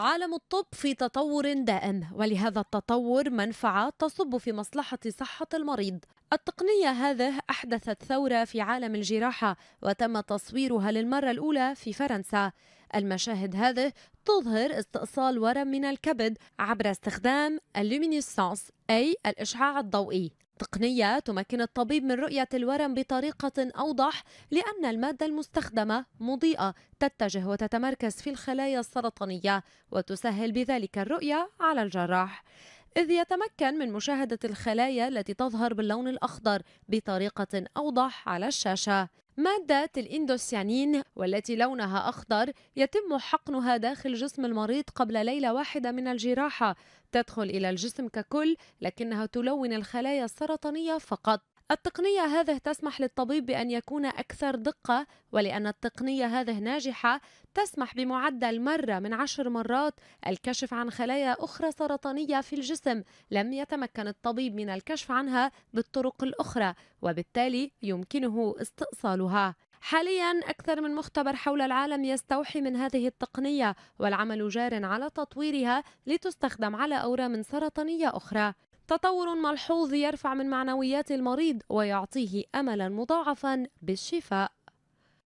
عالم الطب في تطور دائم ولهذا التطور منفعة تصب في مصلحة صحة المريض التقنية هذه أحدثت ثورة في عالم الجراحة وتم تصويرها للمرة الأولى في فرنسا المشاهد هذه تظهر استئصال ورم من الكبد عبر استخدام اللومينيسانس أي الإشعاع الضوئي تقنية تمكن الطبيب من رؤية الورم بطريقة أوضح لأن المادة المستخدمة مضيئة تتجه وتتمركز في الخلايا السرطانية وتسهل بذلك الرؤية على الجراح إذ يتمكن من مشاهدة الخلايا التي تظهر باللون الأخضر بطريقة أوضح على الشاشة مادة الإندوسيانين والتي لونها أخضر يتم حقنها داخل جسم المريض قبل ليلة واحدة من الجراحة تدخل إلى الجسم ككل لكنها تلون الخلايا السرطانية فقط التقنية هذه تسمح للطبيب بأن يكون أكثر دقة ولأن التقنية هذه ناجحة تسمح بمعدل مرة من عشر مرات الكشف عن خلايا أخرى سرطانية في الجسم لم يتمكن الطبيب من الكشف عنها بالطرق الأخرى وبالتالي يمكنه استئصالها حاليا أكثر من مختبر حول العالم يستوحي من هذه التقنية والعمل جار على تطويرها لتستخدم على أورام سرطانية أخرى تطور ملحوظ يرفع من معنويات المريض ويعطيه املا مضاعفا بالشفاء